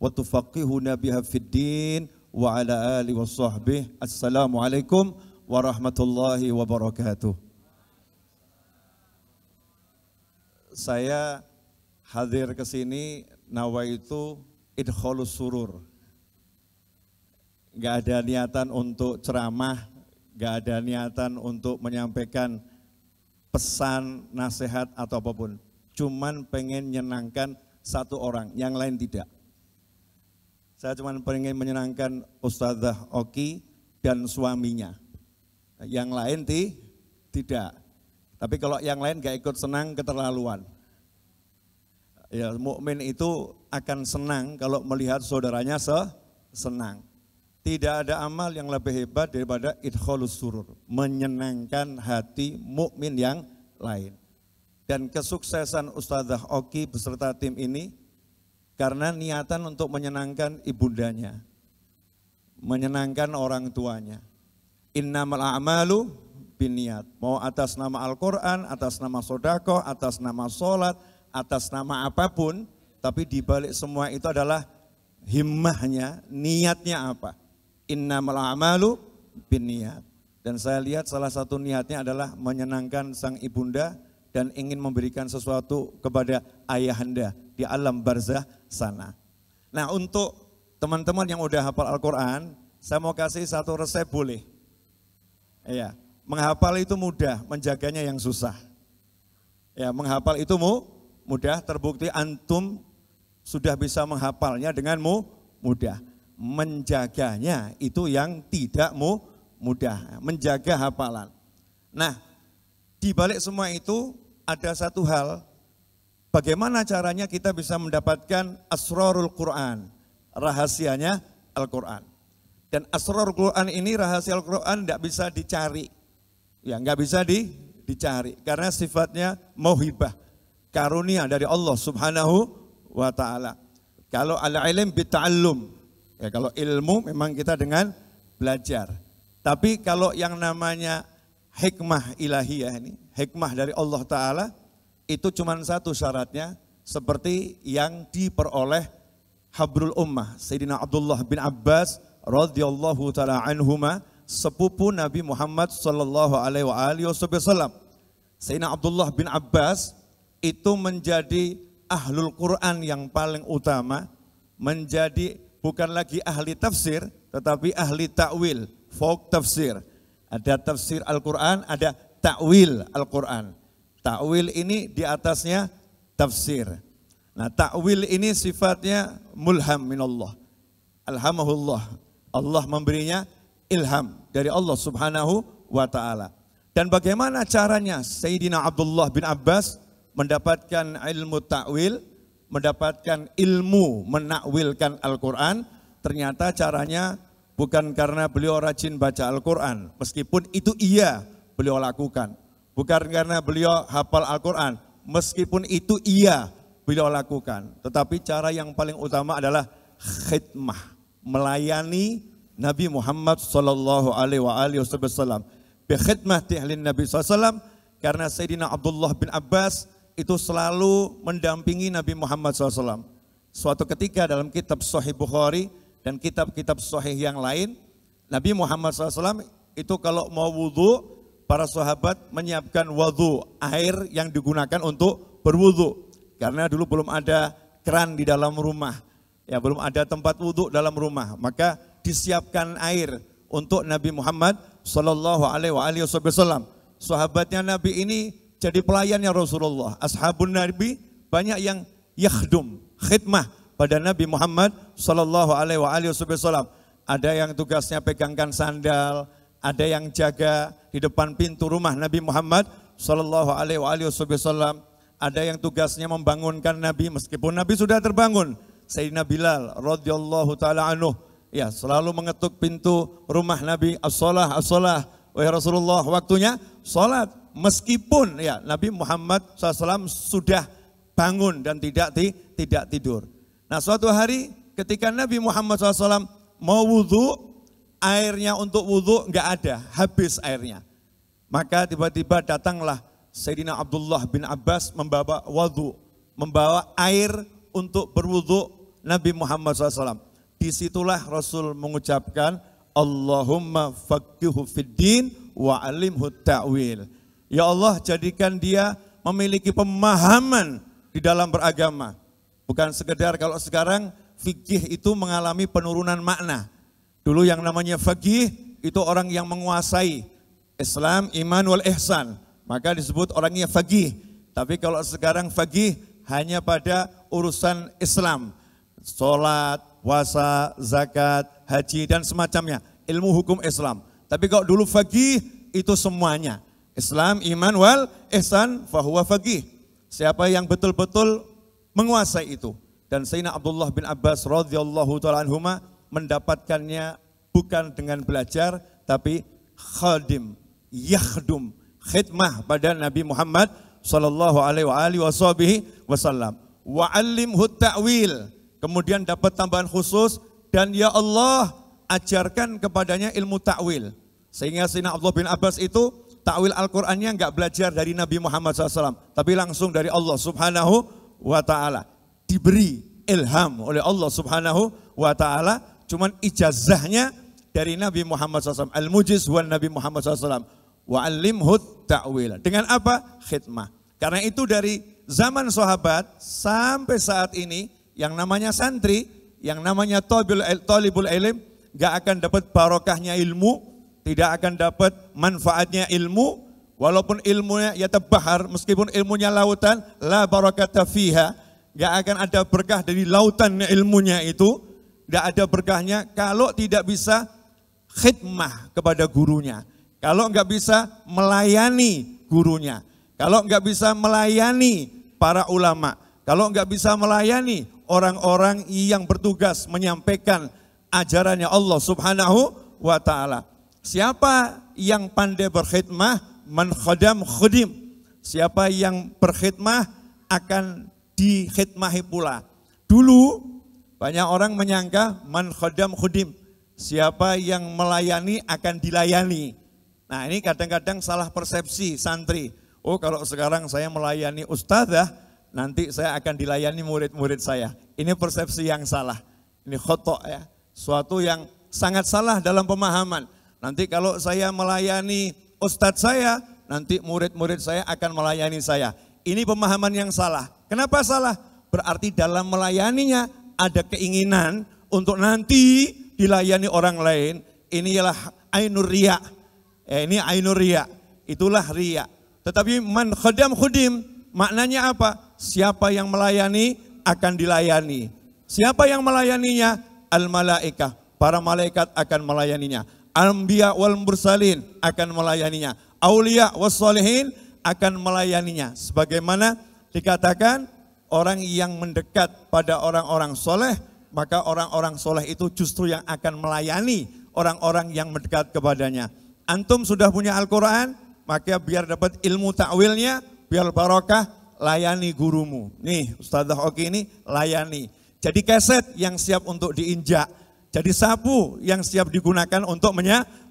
wa tufaqihuna biha الدين وعلى wa ala السلام wa sahbihi. Assalamualaikum warahmatullahi wabarakatuh. Saya hadir ke sini nawaitu idkholus surur. Gak ada niatan untuk ceramah, gak ada niatan untuk menyampaikan pesan, nasihat atau apapun. Cuman pengen nyenangkan satu orang, yang lain tidak. Saya cuma ingin menyenangkan Ustazah Oki dan suaminya. Yang lain ti, tidak. Tapi kalau yang lain gak ikut senang keterlaluan. Ya, mukmin itu akan senang kalau melihat saudaranya se senang. Tidak ada amal yang lebih hebat daripada idkholus surur, menyenangkan hati mukmin yang lain. Dan kesuksesan Ustazah Oki beserta tim ini karena niatan untuk menyenangkan ibundanya. Menyenangkan orang tuanya. Innamal a'malu biniat. Mau atas nama Al-Quran, atas nama sodako, atas nama sholat, atas nama apapun. Tapi dibalik semua itu adalah himmahnya, niatnya apa. Innamal a'malu biniat. Dan saya lihat salah satu niatnya adalah menyenangkan sang ibunda dan ingin memberikan sesuatu kepada ayahanda di alam barzah sana. Nah untuk teman-teman yang udah hafal Al-Quran, saya mau kasih satu resep boleh. Iya, menghafal itu mudah, menjaganya yang susah. Ya, menghafal itu mu mudah, terbukti antum sudah bisa menghafalnya dengan mu mudah. Menjaganya itu yang tidak mu mudah, menjaga hafalan. Nah, di balik semua itu ada satu hal, bagaimana caranya kita bisa mendapatkan asrorul Quran, rahasianya Al-Quran. Dan asrorul Quran ini rahasia Al-Quran tidak bisa dicari, ya nggak bisa di, dicari karena sifatnya mohibah, karunia dari Allah Subhanahu wa Ta'ala. Kalau al-ilm bita'allum, ya kalau ilmu memang kita dengan belajar. Tapi kalau yang namanya hikmah ilahiyah ini, hikmah dari Allah Ta'ala itu cuma satu syaratnya seperti yang diperoleh Habrul Ummah Sayyidina Abdullah bin Abbas radhiyallahu taala anhuma sepupu Nabi Muhammad sallallahu alaihi wasallam. Sayyidina Abdullah bin Abbas itu menjadi ahlul Quran yang paling utama, menjadi bukan lagi ahli tafsir tetapi ahli takwil, folk tafsir. Ada tafsir Al-Quran, ada takwil Al-Quran. Takwil ini di atasnya tafsir. Nah takwil ini sifatnya mulham Allah, alhamdulillah. Allah memberinya ilham dari Allah subhanahu wa ta'ala. Dan bagaimana caranya Sayyidina Abdullah bin Abbas mendapatkan ilmu takwil, mendapatkan ilmu menakwilkan Al-Quran, ternyata caranya bukan karena beliau rajin baca Al-Quran, meskipun itu iya beliau lakukan. Bukan karena beliau hafal Al-Quran, meskipun itu iya beliau lakukan. Tetapi cara yang paling utama adalah khidmah, melayani Nabi Muhammad Sallallahu Alaihi Wasallam. Bekhidmah tihlin Nabi Sallam karena Sayyidina Abdullah bin Abbas itu selalu mendampingi Nabi Muhammad SAW. Suatu ketika dalam kitab Sahih Bukhari dan kitab-kitab Sahih yang lain, Nabi Muhammad SAW itu kalau mau wudhu para sahabat menyiapkan wudhu, air yang digunakan untuk berwudhu. Karena dulu belum ada keran di dalam rumah, ya belum ada tempat wudhu dalam rumah. Maka disiapkan air untuk Nabi Muhammad Shallallahu Alaihi Wasallam. Sahabatnya Nabi ini jadi pelayannya Rasulullah. Ashabun Nabi banyak yang yahdum, khidmah pada Nabi Muhammad Shallallahu Alaihi Wasallam. Ada yang tugasnya pegangkan sandal, ada yang jaga di depan pintu rumah Nabi Muhammad Shallallahu Alaihi Wasallam. Ada yang tugasnya membangunkan Nabi meskipun Nabi sudah terbangun. Sayyidina Bilal radhiyallahu taala anhu ya selalu mengetuk pintu rumah Nabi as-salah as-salah wahai Rasulullah waktunya salat meskipun ya Nabi Muhammad SAW sudah bangun dan tidak ti tidak tidur. Nah suatu hari ketika Nabi Muhammad SAW mau wudhu airnya untuk wudhu nggak ada, habis airnya. Maka tiba-tiba datanglah Sayyidina Abdullah bin Abbas membawa wudhu, membawa air untuk berwudhu Nabi Muhammad SAW. Disitulah Rasul mengucapkan, Allahumma faqihu fiddin wa alimhu ta'wil. Ya Allah jadikan dia memiliki pemahaman di dalam beragama. Bukan sekedar kalau sekarang fikih itu mengalami penurunan makna. Dulu yang namanya faqih itu orang yang menguasai Islam, iman wal ihsan. Maka disebut orangnya faqih. Tapi kalau sekarang faqih hanya pada urusan Islam. sholat puasa, zakat, haji dan semacamnya. Ilmu hukum Islam. Tapi kalau dulu faqih itu semuanya. Islam, iman wal ihsan fahuwa faqih. Siapa yang betul-betul menguasai itu. Dan Sayyidina Abdullah bin Abbas radhiyallahu taala mendapatkannya bukan dengan belajar tapi khadim, yakhdum, khidmah pada Nabi Muhammad sallallahu alaihi wasallam. Wa allimhu ta'wil. Kemudian dapat tambahan khusus dan ya Allah ajarkan kepadanya ilmu ta'wil. Sehingga Sina Abdullah bin Abbas itu ta'wil Al-Qur'annya enggak belajar dari Nabi Muhammad SAW, tapi langsung dari Allah Subhanahu wa taala. Diberi ilham oleh Allah Subhanahu wa taala Cuman ijazahnya dari Nabi Muhammad SAW. Al-Mujiz wa Nabi Muhammad SAW. Wa alimhud Dengan apa? Khidmah. Karena itu dari zaman sahabat sampai saat ini yang namanya santri, yang namanya tolibul ilm, gak akan dapat barokahnya ilmu, tidak akan dapat manfaatnya ilmu, walaupun ilmunya ya tebahar, meskipun ilmunya lautan, la barakata ta'fiha gak akan ada berkah dari lautan ilmunya itu, tidak ada berkahnya kalau tidak bisa khidmah kepada gurunya. Kalau nggak bisa melayani gurunya. Kalau nggak bisa melayani para ulama. Kalau nggak bisa melayani orang-orang yang bertugas menyampaikan ajarannya Allah subhanahu wa ta'ala. Siapa yang pandai berkhidmah, man khadam khudim. Siapa yang berkhidmah akan dikhidmahi pula. Dulu banyak orang menyangka man khodam khudim. Siapa yang melayani akan dilayani. Nah ini kadang-kadang salah persepsi santri. Oh kalau sekarang saya melayani ustazah, nanti saya akan dilayani murid-murid saya. Ini persepsi yang salah. Ini khotok ya. Suatu yang sangat salah dalam pemahaman. Nanti kalau saya melayani ustaz saya, nanti murid-murid saya akan melayani saya. Ini pemahaman yang salah. Kenapa salah? Berarti dalam melayaninya ada keinginan untuk nanti dilayani orang lain, inilah ainur ria. Ya, ini ainur ria. itulah ria. Tetapi man khadam khudim, maknanya apa? Siapa yang melayani akan dilayani. Siapa yang melayaninya? Al malaika. para malaikat akan melayaninya. Anbiya wal mursalin akan melayaninya. Aulia was akan melayaninya. Sebagaimana dikatakan orang yang mendekat pada orang-orang soleh, maka orang-orang soleh itu justru yang akan melayani orang-orang yang mendekat kepadanya. Antum sudah punya Al-Quran, maka biar dapat ilmu takwilnya, biar barokah, layani gurumu. Nih, Ustazah Oki ini layani. Jadi keset yang siap untuk diinjak. Jadi sapu yang siap digunakan untuk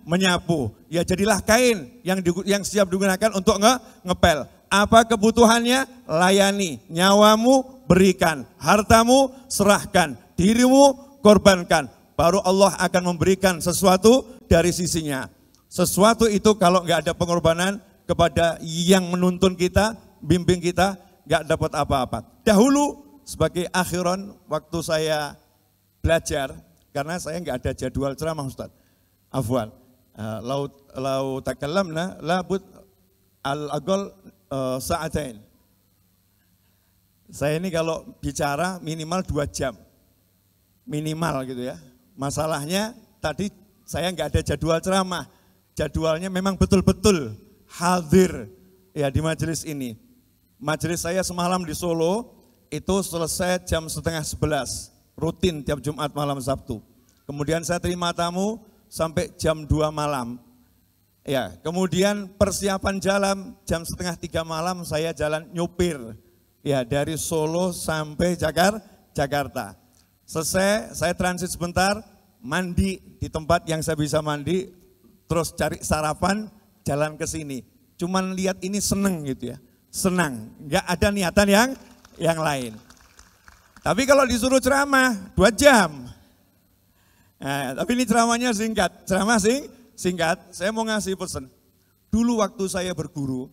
menyapu. Ya jadilah kain yang yang siap digunakan untuk nge, ngepel apa kebutuhannya? Layani. Nyawamu berikan. Hartamu serahkan. Dirimu korbankan. Baru Allah akan memberikan sesuatu dari sisinya. Sesuatu itu kalau nggak ada pengorbanan kepada yang menuntun kita, bimbing kita, nggak dapat apa-apa. Dahulu sebagai akhiran waktu saya belajar, karena saya nggak ada jadwal ceramah Ustaz. Afwan. Eh, laut laut nah labut al agol uh, eh, saatain. Saya ini kalau bicara minimal dua jam, minimal gitu ya. Masalahnya tadi saya nggak ada jadwal ceramah, jadwalnya memang betul-betul hadir ya di majelis ini. Majelis saya semalam di Solo itu selesai jam setengah sebelas, rutin tiap Jumat malam Sabtu. Kemudian saya terima tamu sampai jam dua malam Ya, kemudian persiapan jalan jam setengah tiga malam saya jalan nyupir. Ya, dari Solo sampai Jakar, Jakarta. Selesai, saya transit sebentar, mandi di tempat yang saya bisa mandi, terus cari sarapan, jalan ke sini. Cuman lihat ini seneng gitu ya, senang. Nggak ada niatan yang yang lain. Tapi kalau disuruh ceramah, dua jam. Nah, tapi ini ceramahnya singkat, ceramah sing, Singkat, saya mau ngasih pesan. Dulu waktu saya berguru,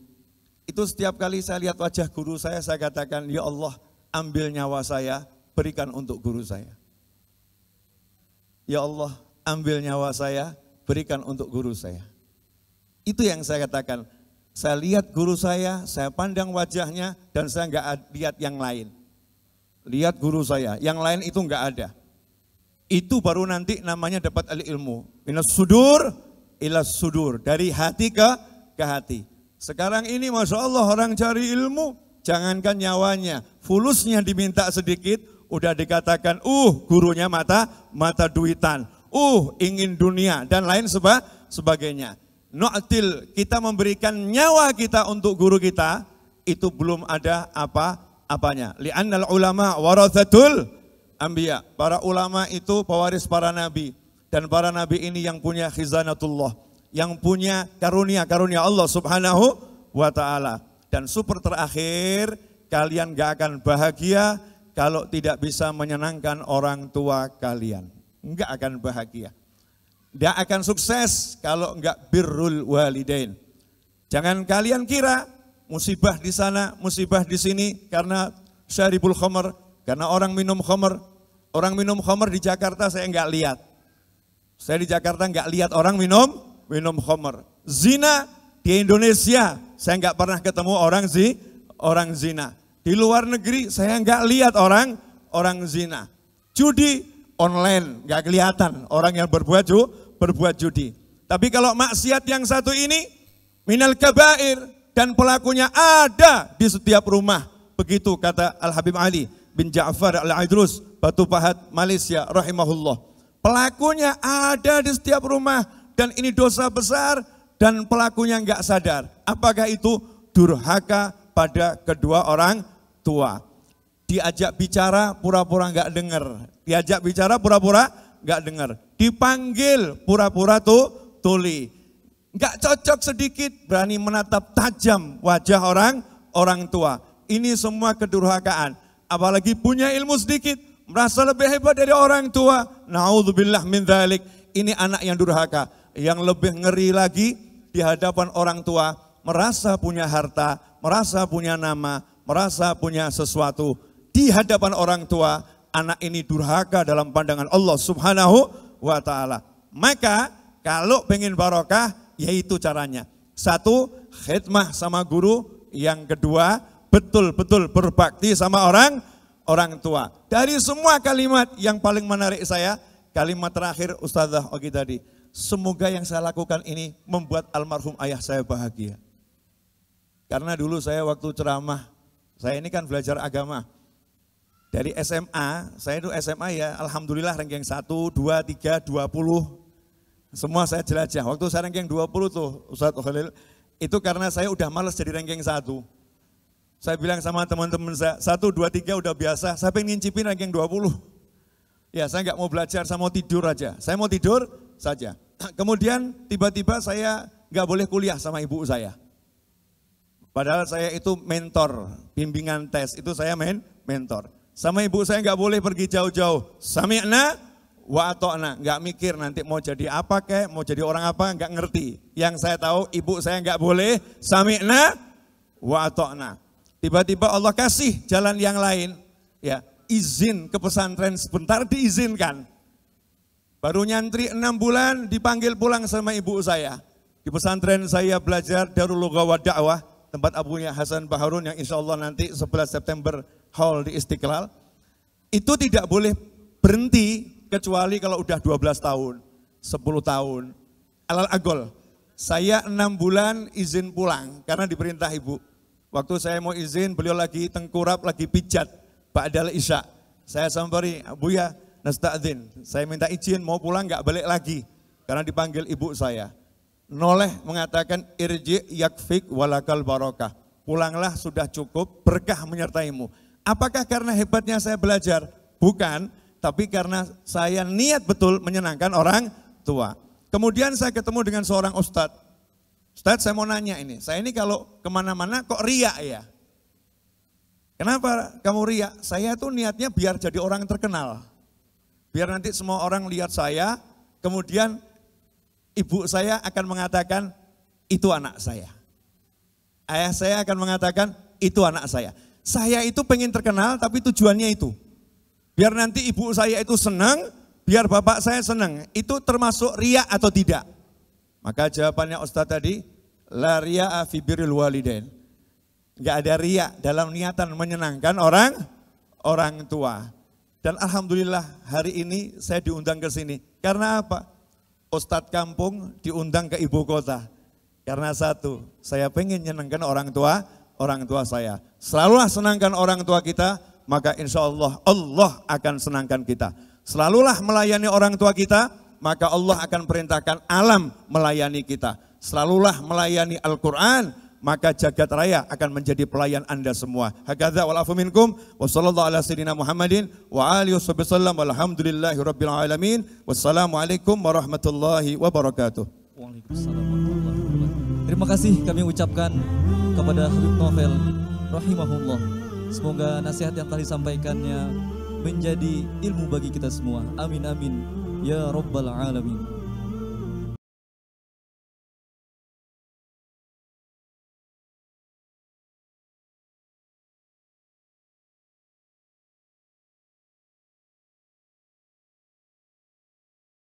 itu setiap kali saya lihat wajah guru saya, saya katakan, Ya Allah, ambil nyawa saya, berikan untuk guru saya. Ya Allah, ambil nyawa saya, berikan untuk guru saya. Itu yang saya katakan. Saya lihat guru saya, saya pandang wajahnya, dan saya nggak lihat yang lain. Lihat guru saya, yang lain itu nggak ada. Itu baru nanti namanya dapat alil ilmu. Minus sudur, ila sudur, dari hati ke ke hati. Sekarang ini Masya Allah orang cari ilmu, jangankan nyawanya, fulusnya diminta sedikit, udah dikatakan, uh gurunya mata, mata duitan, uh ingin dunia, dan lain seba, sebagainya. No'atil, kita memberikan nyawa kita untuk guru kita, itu belum ada apa-apanya. Li'annal ulama warathatul ambiya. Para ulama itu pewaris para nabi dan para nabi ini yang punya khizanatullah, yang punya karunia-karunia Allah subhanahu wa ta'ala. Dan super terakhir, kalian gak akan bahagia kalau tidak bisa menyenangkan orang tua kalian. Enggak akan bahagia. Enggak akan sukses kalau enggak birrul walidain. Jangan kalian kira musibah di sana, musibah di sini karena syaribul khomer, karena orang minum khomer. Orang minum khomer di Jakarta saya enggak lihat. Saya di Jakarta nggak lihat orang minum minum homer. Zina di Indonesia saya nggak pernah ketemu orang sih orang zina. Di luar negeri saya nggak lihat orang orang zina. Judi online nggak kelihatan orang yang berbuat ju, berbuat judi. Tapi kalau maksiat yang satu ini minal kabair dan pelakunya ada di setiap rumah. Begitu kata Al Habib Ali bin Ja'far Al Aidrus Batu Pahat Malaysia rahimahullah. Pelakunya ada di setiap rumah dan ini dosa besar dan pelakunya nggak sadar. Apakah itu durhaka pada kedua orang tua? Diajak bicara pura-pura nggak dengar. Diajak bicara pura-pura nggak dengar. Dipanggil pura-pura tuh tuli. Nggak cocok sedikit berani menatap tajam wajah orang orang tua. Ini semua kedurhakaan. Apalagi punya ilmu sedikit merasa lebih hebat dari orang tua. naudzubillah min dzalik. Ini anak yang durhaka, yang lebih ngeri lagi di hadapan orang tua, merasa punya harta, merasa punya nama, merasa punya sesuatu. Di hadapan orang tua, anak ini durhaka dalam pandangan Allah Subhanahu wa taala. Maka kalau pengen barokah, yaitu caranya. Satu, khidmah sama guru. Yang kedua, betul-betul berbakti sama orang orang tua. Dari semua kalimat yang paling menarik saya, kalimat terakhir Ustazah Ogi tadi. Semoga yang saya lakukan ini membuat almarhum ayah saya bahagia. Karena dulu saya waktu ceramah, saya ini kan belajar agama. Dari SMA, saya itu SMA ya Alhamdulillah ranking 1, 2, 3, 20. Semua saya jelajah. Waktu saya ranking 20 tuh Ustaz Khalil, itu karena saya udah males jadi ranking 1. Saya bilang sama teman-teman saya, satu, dua, tiga udah biasa, saya pengen yang ranking puluh? Ya, saya nggak mau belajar, saya mau tidur aja. Saya mau tidur saja. Kemudian tiba-tiba saya nggak boleh kuliah sama ibu saya. Padahal saya itu mentor, bimbingan tes, itu saya main mentor. Sama ibu saya nggak boleh pergi jauh-jauh. Sami'na wa atokna, nggak mikir nanti mau jadi apa kek, mau jadi orang apa, nggak ngerti. Yang saya tahu ibu saya nggak boleh, sami'na wa atokna. Tiba-tiba Allah kasih jalan yang lain, ya izin ke pesantren sebentar diizinkan. Baru nyantri enam bulan dipanggil pulang sama ibu saya. Di pesantren saya belajar Darul Lugawa Da'wah, tempat abunya Hasan Baharun yang insya Allah nanti 11 September hall di Istiqlal. Itu tidak boleh berhenti kecuali kalau udah 12 tahun, 10 tahun. Alal agol, saya enam bulan izin pulang karena diperintah ibu. Waktu saya mau izin, beliau lagi tengkurap, lagi pijat. Pak Adal Isya. Saya samperi, Buya, nasta'zin. Saya minta izin, mau pulang nggak balik lagi. Karena dipanggil ibu saya. Noleh mengatakan, irji yakfik walakal barokah. Pulanglah sudah cukup, berkah menyertaimu. Apakah karena hebatnya saya belajar? Bukan, tapi karena saya niat betul menyenangkan orang tua. Kemudian saya ketemu dengan seorang ustadz Ustaz saya mau nanya ini, saya ini kalau kemana-mana kok riak ya? Kenapa kamu riak? Saya tuh niatnya biar jadi orang terkenal. Biar nanti semua orang lihat saya, kemudian ibu saya akan mengatakan, itu anak saya. Ayah saya akan mengatakan, itu anak saya. Saya itu pengen terkenal tapi tujuannya itu. Biar nanti ibu saya itu senang, biar bapak saya senang. Itu termasuk riak atau tidak? Maka jawabannya Ustadz tadi, la ria'a fi walidain. Enggak ada riak dalam niatan menyenangkan orang orang tua. Dan alhamdulillah hari ini saya diundang ke sini. Karena apa? Ustadz kampung diundang ke ibu kota. Karena satu, saya pengen menyenangkan orang tua, orang tua saya. Selalulah senangkan orang tua kita, maka insya Allah Allah akan senangkan kita. Selalulah melayani orang tua kita, maka Allah akan perintahkan alam melayani kita. Selalulah melayani Al-Quran, maka jagat raya akan menjadi pelayan anda semua. Hakadha walafu minkum wa sallallahu ala sayyidina Muhammadin wa alihi sallam, walhamdulillahi rabbil alamin. Wassalamualaikum warahmatullahi wabarakatuh. Waalaikumsalam warahmatullahi wabarakatuh. Terima kasih kami ucapkan kepada Habib Novel rahimahullah. Semoga nasihat yang telah disampaikannya menjadi ilmu bagi kita semua. Amin amin. يا رب العالمين